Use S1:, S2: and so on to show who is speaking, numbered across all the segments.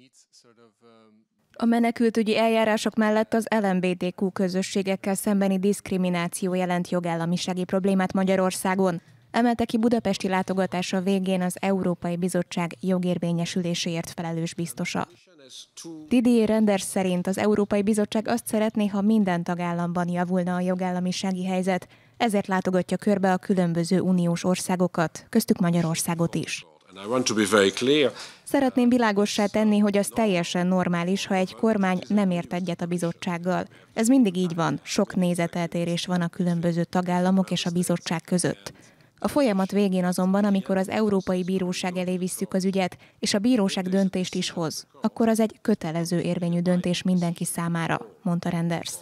S1: Um, a menekültügyi eljárások mellett az LMBTQ közösségekkel szembeni diszkrimináció jelent jogállamisági problémát Magyarországon. Emelte ki budapesti látogatása végén az Európai Bizottság jogérvényesüléséért felelős biztosa. Didier Renders szerint az Európai Bizottság azt szeretné, ha minden tagállamban javulna a jogállamisági helyzet, ezért látogatja körbe a különböző uniós országokat, köztük Magyarországot is. Szeretném világossá tenni, hogy az teljesen normális, ha egy kormány nem ért egyet a bizottsággal. Ez mindig így van, sok nézeteltérés van a különböző tagállamok és a bizottság között. A folyamat végén azonban, amikor az Európai Bíróság elé visszük az ügyet, és a bíróság döntést is hoz, akkor az egy kötelező érvényű döntés mindenki számára, mondta Renders.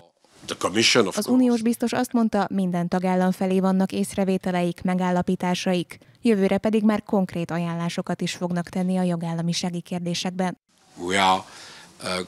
S1: Az uniós biztos azt mondta, minden tagállam felé vannak észrevételeik, megállapításaik jövőre pedig már konkrét ajánlásokat is fognak tenni a jogállamisági kérdésekben. We are, uh, uh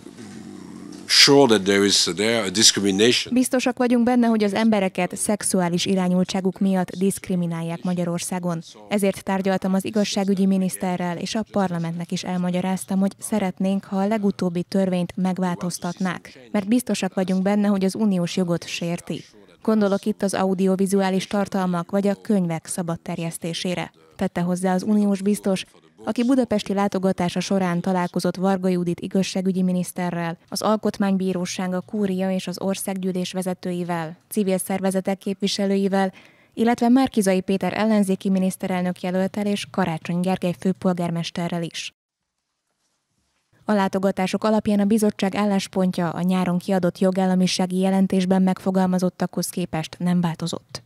S1: Biztosak vagyunk benne, hogy az embereket szexuális irányultságuk miatt diszkriminálják Magyarországon. Ezért tárgyaltam az igazságügyi miniszterrel, és a parlamentnek is elmagyaráztam, hogy szeretnénk, ha a legutóbbi törvényt megváltoztatnák, mert biztosak vagyunk benne, hogy az uniós jogot sérti. Gondolok itt az audiovizuális tartalmak vagy a könyvek szabad terjesztésére. Tette hozzá az uniós biztos, aki budapesti látogatása során találkozott Varga Judit igazságügyi miniszterrel, az Alkotmánybíróság, a Kúria és az Országgyűlés vezetőivel, civil szervezetek képviselőivel, illetve Márkizai Péter ellenzéki miniszterelnök jelöltel és Karácsony Gergely főpolgármesterrel is. A látogatások alapján a bizottság álláspontja a nyáron kiadott jogállamisági jelentésben megfogalmazottakhoz képest nem változott.